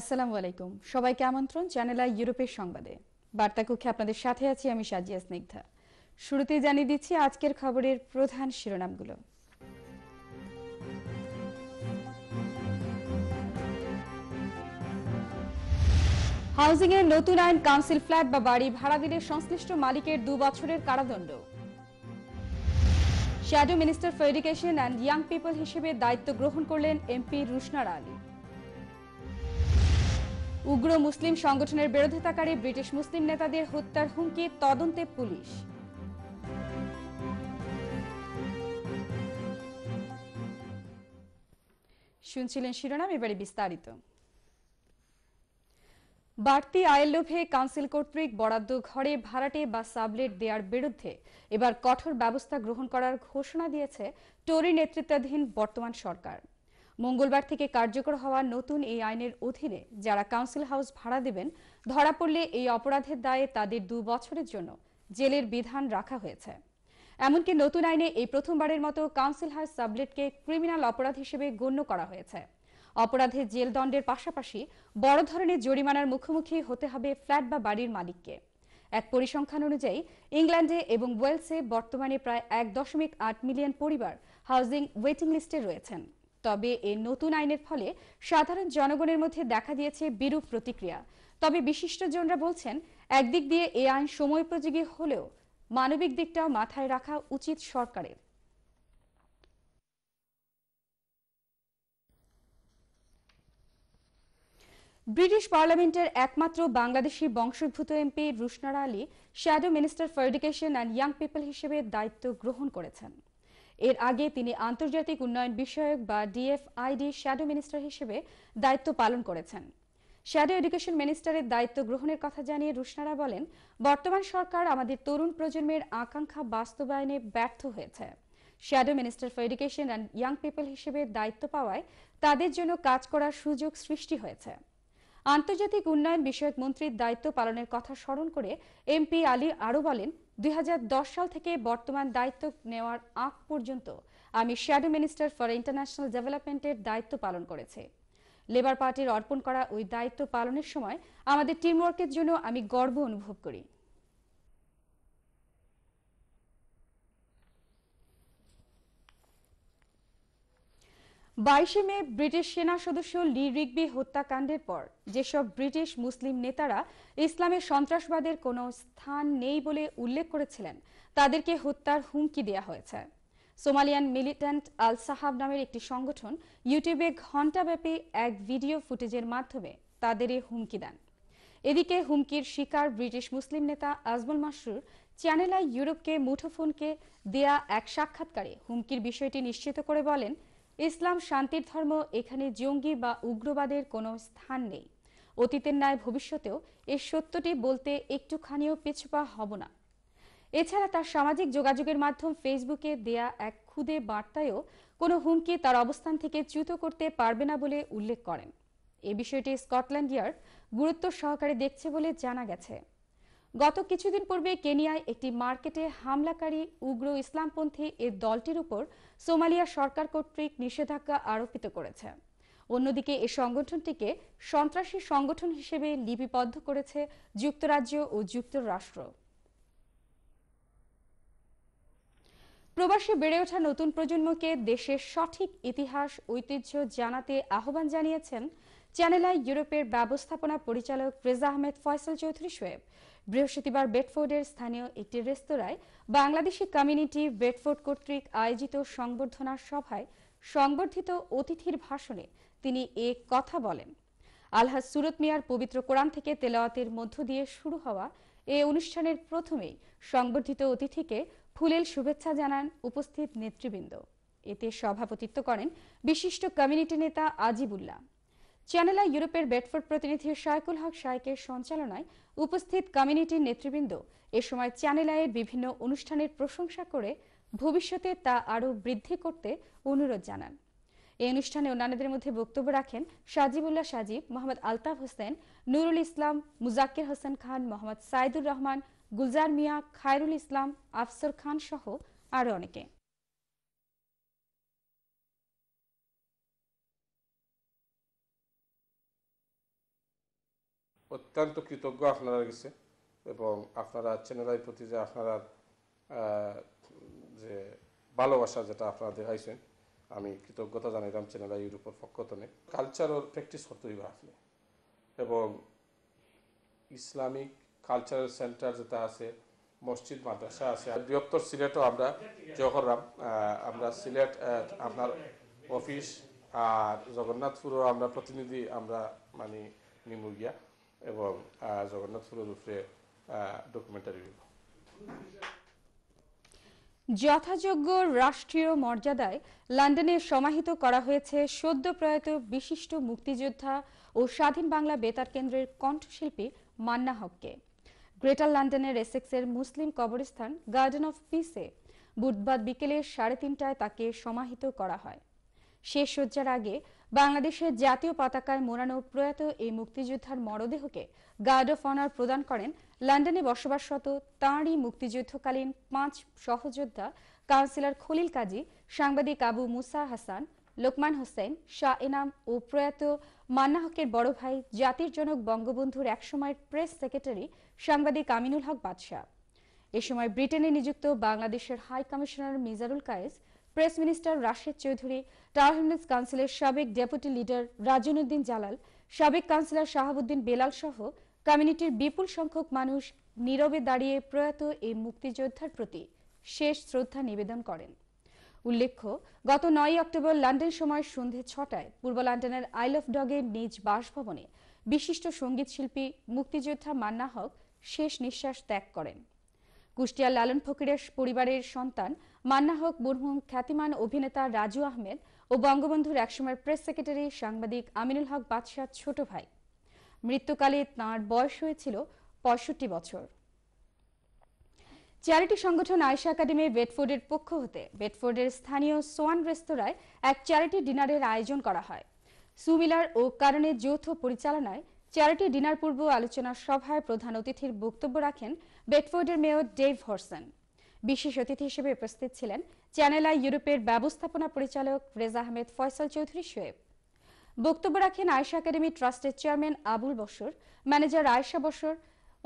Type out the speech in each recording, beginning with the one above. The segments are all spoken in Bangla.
আসসালামু আলাইকুম সবাইকে আমন্ত্রণ চ্যানেল আই ইউরোপের সংবাদে বার্তা কক্ষে আপনাদের সাথে আছি আমি সাজিয়া স্নিগ্ধা শুরুতেই জানিয়ে দিচ্ছি আজকের খবরের প্রধান শিরোনামগুলো হাউজিং এর নতুন আইন কাউন্সিল ফ্ল্যাট বা বাড়ি ভাড়া দিলে সংশ্লিষ্ট মালিকের দু বছরের কারাদণ্ড shadow minister for education and young people হিসেবে দায়িত্ব গ্রহণ করলেন এমপি রুশনার আলী উগ্র মুসলিম সংগঠনের বিরোধিতাকারী ব্রিটিশ মুসলিম নেতাদের হত্যার হুমকি তদন্তে পুলিশ শুনছিলেন শিরোনাম এবারে বিস্তারিত বাড়তি আয়ের লোভে কাউন্সিল কর্তৃক বরাদ্দ ঘরে ভাড়াটে বা সাবলেট দেওয়ার বিরুদ্ধে এবার কঠোর ব্যবস্থা গ্রহণ করার ঘোষণা দিয়েছে টরি নেতৃত্বাধীন বর্তমান সরকার মঙ্গলবার থেকে কার্যকর হওয়া নতুন এই আইনের অধীনে যারা কাউন্সিল হাউস ভাড়া দেবেন ধরা পড়লে এই অপরাধের দায়ে তাদের দু বছরের জন্য জেলের বিধান রাখা হয়েছে এমনকি নতুন আইনে এই প্রথমবারের মতো কাউন্সিল হাউস সাবলেটকে ক্রিমিনাল অপরাধ হিসেবে গণ্য করা হয়েছে অপরাধে জেল দণ্ডের পাশাপাশি বড় ধরনের জরিমানার মুখোমুখি হতে হবে ফ্ল্যাট বা বাড়ির মালিককে এক পরিসংখ্যান অনুযায়ী ইংল্যান্ডে এবং ওয়েলসে বর্তমানে প্রায় এক দশমিক আট মিলিয়ন পরিবার হাউজিং ওয়েটিং লিস্টে রয়েছেন তবে এ নতুন আইনের ফলে সাধারণ জনগণের মধ্যে দেখা দিয়েছে বিরূপ প্রতিক্রিয়া তবে বিশিষ্টজনরা বলছেন একদিক দিয়ে এ আইন সময়োপযোগী হলেও মানবিক দিকটা মাথায় রাখা উচিত সরকারের ব্রিটিশ পার্লামেন্টের একমাত্র বাংলাদেশি বংশোদ্ভূত MP Rushanara Ali shadow minister for education and young people হিসেবে দায়িত্ব গ্রহণ করেছেন এর আগে তিনি আন্তর্জাতিক উন্নয়ন বিষয়ক বা ডিএফআইডি শ্যাডো মিনিস্টার হিসেবে দায়িত্ব পালন করেছেন শ্যাডো এডুকেশন মিনিস্টারের দায়িত্ব গ্রহণের কথা জানিয়ে রুশনারা বলেন বর্তমান সরকার আমাদের তরুণ প্রজন্মের আকাঙ্ক্ষা বাস্তবায়নে ব্যর্থ হয়েছে shadow minister for education and young people হিসেবে দায়িত্ব পাওয়ায় তাদের জন্য কাজ করার সুযোগ সৃষ্টি হয়েছে আন্তর্জাতিক উন্নয়ন বিষয়ক মন্ত্রীর দায়িত্ব পালনের কথা স্মরণ করে এমপি আলী আরও বলেন 2010 সাল থেকে বর্তমান দায়িত্ব নেওয়ার আগ পর্যন্ত আমি শ্যাডো মিনিস্টার ফর ইন্টারন্যাশনাল ডেভেলপমেন্টের দায়িত্ব পালন করেছি লেবার পার্টির অর্পণ করা ওই দায়িত্ব পালনের সময় আমাদের টিমওয়ার্কের জন্য আমি গর্ব অনুভব করি বাইশে মে ব্রিটিশ সেনা সদস্য লি রিগবি হত্যাকাণ্ডের পর যেসব ব্রিটিশ মুসলিম নেতারা ইসলামের সন্ত্রাসবাদের কোনো স্থান নেই বলে উল্লেখ করেছিলেন তাদেরকে হত্যার হুমকি দেওয়া হয়েছে সোমালিয়ান মিলিটেন্ট আল সাহাব নামের একটি সংগঠন ইউটিউবে ঘণ্টাব্যাপী এক ভিডিও ফুটেজের মাধ্যমে তাদের এই হুমকি দেন এদিকে হুমকির শিকার ব্রিটিশ মুসলিম নেতা আজমল মাসরুর চ্যানেল ইউরোপকে মুঠোফোনকে দেয়া এক সাক্ষাৎকারে হুমকির বিষয়টি নিশ্চিত করে বলেন ইসলাম শান্তির ধর্ম এখানে জঙ্গি বা উগ্রবাদের কোনো স্থান নেই অতীতের ন্যায় ভবিষ্যতেও এই সত্যটি বলতে একটুখানিও পিছপা হব না এছাড়া তার সামাজিক যোগাযোগের মাধ্যম ফেসবুকে দেয়া এক ক্ষুদে বার্তায়ও কোনো হুমকি তার অবস্থান থেকে চ্যুত করতে পারবে না বলে উল্লেখ করেন এ বিষয়টি স্কটল্যান্ড ইয়ার গুরুত্ব সহকারে দেখছে বলে জানা গেছে গত কিছুদিন পূর্বে কেনিয়ায় একটি মার্কেটে হামলাকারী উগ্র ইসলামপন্থী এ দলটির উপর সোমালিয়া সরকার কর্তৃক নিষেধাজ্ঞা আরোপিত করেছে অন্যদিকে এ সংগঠনটিকে সন্ত্রাসী সংগঠন হিসেবে লিপিবদ্ধ করেছে যুক্তরাজ্য ও যুক্তরাষ্ট্র প্রবাসী বেড়ে ওঠা নতুন প্রজন্মকে দেশের সঠিক ইতিহাস ঐতিহ্য জানাতে আহ্বান জানিয়েছেন চ্যানেলাই ইউরোপের ব্যবস্থাপনা পরিচালক রেজা আহমেদ ফয়সাল চৌধুরী সোয়েব বৃহস্পতিবার বেডফোর্ডের স্থানীয় একটি রেস্তোরাঁয় বাংলাদেশি কমিউনিটি বেডফোর্ড কর্তৃক আয়োজিত সংবর্ধনা সভায় সংবর্ধিত অতিথির ভাষণে তিনি এ কথা বলেন আলহাজ সুরত মিয়ার পবিত্র কোরআন থেকে তেলাওয়াতের মধ্য দিয়ে শুরু হওয়া এ অনুষ্ঠানের প্রথমেই সংবর্ধিত অতিথিকে ফুলেল শুভেচ্ছা জানান উপস্থিত নেতৃবৃন্দ এতে সভাপতিত্ব করেন বিশিষ্ট কমিউনিটি নেতা আজিবুল্লাহ চ্যানেলা ইউরোপের বেডফোর্ড প্রতিনিধি শায়কুল হক শায়কের সঞ্চালনায় উপস্থিত কমিউনিটির নেতৃবৃন্দ এ সময় চ্যানেলায়ের বিভিন্ন অনুষ্ঠানের প্রশংসা করে ভবিষ্যতে তা আরও বৃদ্ধি করতে অনুরোধ জানান এই অনুষ্ঠানে অন্যান্যদের মধ্যে বক্তব্য রাখেন সাজিবুল্লাহ সাজিব মোহাম্মদ আলতাফ হোসেন নুরুল ইসলাম মুজাক্কির হোসেন খান মোহাম্মদ সাইদুর রহমান গুলজার মিয়া খায়রুল ইসলাম আফসর খান সহ আরও অনেকে অত্যন্ত কৃতজ্ঞ আপনারা গেছে এবং আপনারা চ্যানেলের প্রতি যে আপনারা যে ভালোবাসা যেটা আপনারা দেখাইছেন আমি কৃতজ্ঞতা জানাইলাম চ্যানেল ইউরোপের পক্ষতনে কালচারাল প্র্যাকটিস করতে হইবে আপনি এবং ইসলামিক কালচারাল সেন্টার যেটা আছে মসজিদ মাদ্রাসা আছে আর বৃহত্তর সিলেটও আমরা জহরাম আমরা সিলেট আপনার অফিস আর জগন্নাথপুরও আমরা প্রতিনিধি আমরা মানে নিমুগিয়া এবং জগন্নাথ সুরজ উপরে ডকুমেন্টারি যথাযোগ্য রাষ্ট্রীয় মর্যাদায় লন্ডনে সমাহিত করা হয়েছে সদ্য প্রয়াত বিশিষ্ট মুক্তিযোদ্ধা ও স্বাধীন বাংলা বেতার কেন্দ্রের কণ্ঠশিল্পী মান্না হককে গ্রেটার লন্ডনের এসেক্সের মুসলিম কবরস্থান গার্ডেন অফ পিসে বুধবার বিকেলে সাড়ে তিনটায় তাকে সমাহিত করা হয় শেষ সজ্জার আগে বাংলাদেশের জাতীয় পতাকায় মোড়ানো প্রয়াত এই মুক্তিযোদ্ধার মরদেহকে গার্ড অফ অনার প্রদান করেন লন্ডনে বসবাসরত তাঁরই মুক্তিযুদ্ধকালীন পাঁচ সহযোদ্ধা কাউন্সিলর খলিল কাজী সাংবাদিক আবু মুসা হাসান লোকমান হোসেন শাহ এনাম ও প্রয়াত মান্না হকের বড় ভাই জাতির জনক বঙ্গবন্ধুর একসময়ের প্রেস সেক্রেটারি সাংবাদিক আমিনুল হক বাদশাহ এ সময় ব্রিটেনে নিযুক্ত বাংলাদেশের high commissioner Mizarul Kayes press minister Rashed Chowdhury towns কাউন্সিলের সাবেক ডেপুটি লিডার উদ্দিন জালাল সাবেক কাউন্সিলর শাহাবুদ্দিন বেলাল সহ কমিউনিটির বিপুল সংখ্যক মানুষ নীরবে দাঁড়িয়ে প্রয়াত এই মুক্তিযোদ্ধার প্রতি শেষ শ্রদ্ধা নিবেদন করেন উল্লেখ্য গত নয় অক্টোবর লন্ডন সময় সন্ধে ছটায় পূর্ব লন্ডনের আইল অফ ডগের নিজ বাসভবনে বিশিষ্ট সঙ্গীত শিল্পী মুক্তিযোদ্ধা মান্না হক শেষ নিঃশ্বাস ত্যাগ করেন কুষ্টিয়ার লালন ফকিরের পরিবারের সন্তান মান্না হক বুরহুম খ্যাতিমান অভিনেতা রাজু আহমেদ ও বঙ্গবন্ধুর একসময়ের প্রেস সেক্রেটারি সাংবাদিক আমিনুল হক বাদশাহ ছোট ভাই মৃত্যুকালে তাঁর বয়স হয়েছিল পঁয়ষট্টি বছর চ্যারিটি সংগঠন আয়সা একাডেমি বেডফোর্ডের পক্ষ হতে বেডফোর্ডের স্থানীয় সোয়ান রেস্তোরাঁয় এক চ্যারিটি ডিনারের আয়োজন করা হয় সুমিলার ও কারণে যৌথ পরিচালনায় চ্যারিটি ডিনার পূর্ব আলোচনা সভায় প্রধান অতিথির বক্তব্য রাখেন বেটফোর্ডের মেয়র ডেভ হরসন বিশেষ অতিথি হিসেবে উপস্থিত ছিলেন চ্যানেল আই ইউরোপের ব্যবস্থাপনা পরিচালক রেজা আহমেদ ফয়সাল চৌধুরী শোয়েব বক্তব্য রাখেন আয়সা একাডেমি ট্রাস্টের চেয়ারম্যান আবুল বসর ম্যানেজার আয়সা বসর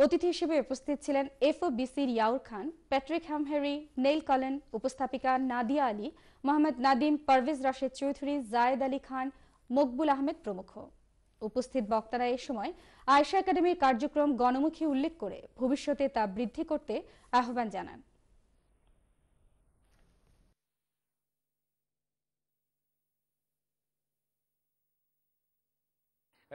অতিথি হিসেবে উপস্থিত ছিলেন এফও বিসির ইয়াউর খান প্যাট্রিক হ্যামহেরি নেইল কলেন উপস্থাপিকা নাদিয়া আলী মোহাম্মদ নাদিম পারভেজ রাশেদ চৌধুরী জায়েদ আলী খান মকবুল আহমেদ প্রমুখ উপস্থিত বক্তারা সময় একাডেমির কার্যক্রম গণমুখী উল্লেখ করে ভবিষ্যতে তা বৃদ্ধি করতে আহ্বান জানান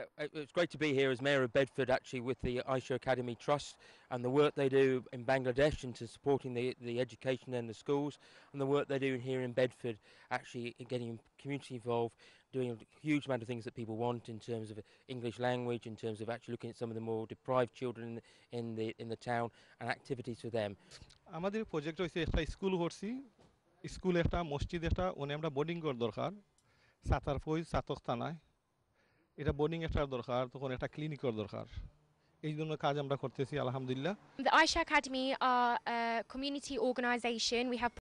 uh, uh, it's great to be here as Mayor of Bedford actually with the Aisha Academy Trust and the work they do in Bangladesh into supporting the, the education and the schools and the work they do here in Bedford actually in getting community involved doing a huge amount of things that people want in terms of English language, in terms of actually looking at some of the more deprived children in the in the town and activities for them. আমাদের প্রজেক্ট হইছে একটা স্কুল করছি স্কুল একটা মসজিদ একটা ওনে আমরা বোর্ডিং কর দরকার সাতার ফই সাতক থানায় এটা বোর্ডিং একটা দরকার তখন একটা ক্লিনিকর দরকার এই জন্য কাজ আমরা করতেছি আলহামদুলিল্লাহ The Aisha Academy are a community organization. We have